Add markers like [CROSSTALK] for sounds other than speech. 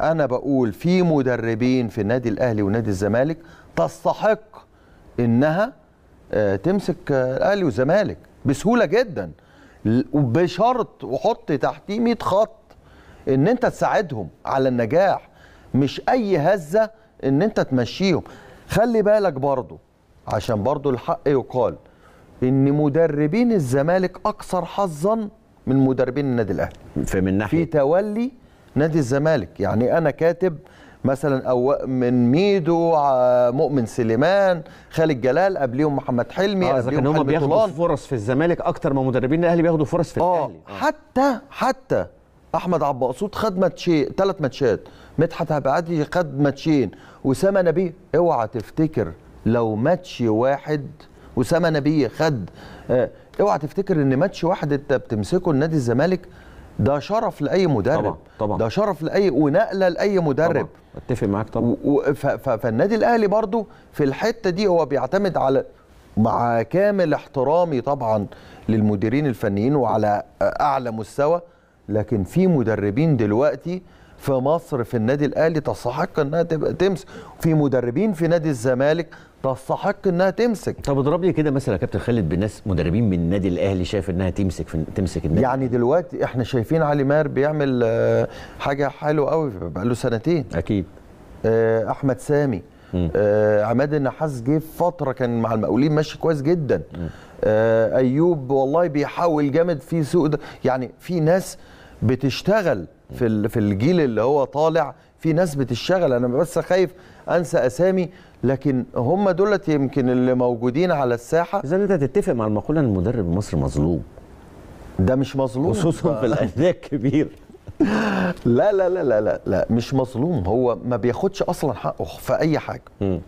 انا بقول في مدربين في النادي الاهلي ونادي الزمالك تستحق انها آه، تمسك آه، الاهلي والزمالك بسهوله جدا بشرط وحط تحتيه 100 خط ان انت تساعدهم على النجاح مش اي هزه ان انت تمشيهم خلي بالك برضو عشان برضو الحق يقال ان مدربين الزمالك اكثر حظا من مدربين النادي الاهلي في من ناحيه في تولي نادي الزمالك يعني أنا كاتب مثلا أو من ميدو آه، مؤمن سليمان خالد جلال قبليهم محمد حلمي آه قبليهم هم بياخدوا طولان. فرص في الزمالك أكتر ما مدربين الأهلي بياخدوا فرص في آه، الأهلي آه حتى حتى احمد عبد القصود خد ماتشين ثلاث ماتشات مدحت عبادي خد ماتشين وسام نبيه اوعى تفتكر لو ماتش واحد وسام نبيه خد آه، اوعى تفتكر ان ماتش واحد انت بتمسكه النادي الزمالك ده شرف لاي مدرب طبعا طبعا ده شرف لاي ونقله لاي مدرب طبعا. اتفق معاك طبعا فالنادي الاهلي برضو في الحته دي هو بيعتمد على مع كامل احترامي طبعا للمديرين الفنيين وعلى اعلى مستوى لكن في مدربين دلوقتي في مصر في النادي الاهلي تستحق انها تبقى تمسك في مدربين في نادي الزمالك تستحق انها تمسك طب اضرب لي كده مثلا يا كابتن خالد بناس مدربين من النادي الاهلي شايف انها تمسك في تمسك النادي يعني دلوقتي احنا شايفين علي ماهر بيعمل آه، حاجه حلوه قوي بقى له سنتين اكيد آه، احمد سامي آه عماد النحاس جه فتره كان مع المقاولين ماشي كويس جدا آه ايوب والله بيحاول جامد في سوق يعني في ناس بتشتغل في في الجيل اللي هو طالع في ناس بتشتغل انا بس خايف انسى اسامي لكن هم دولت يمكن اللي موجودين على الساحه اذا انت تتفق مع المقوله ان المدرب المصري مظلوم ده مش مظلوم خصوصا ف... في الانديه الكبيره [LAUGHS] لا لا لا لا لا مش مظلوم هو ما بياخدش اصلا حقه في اي حاجه م.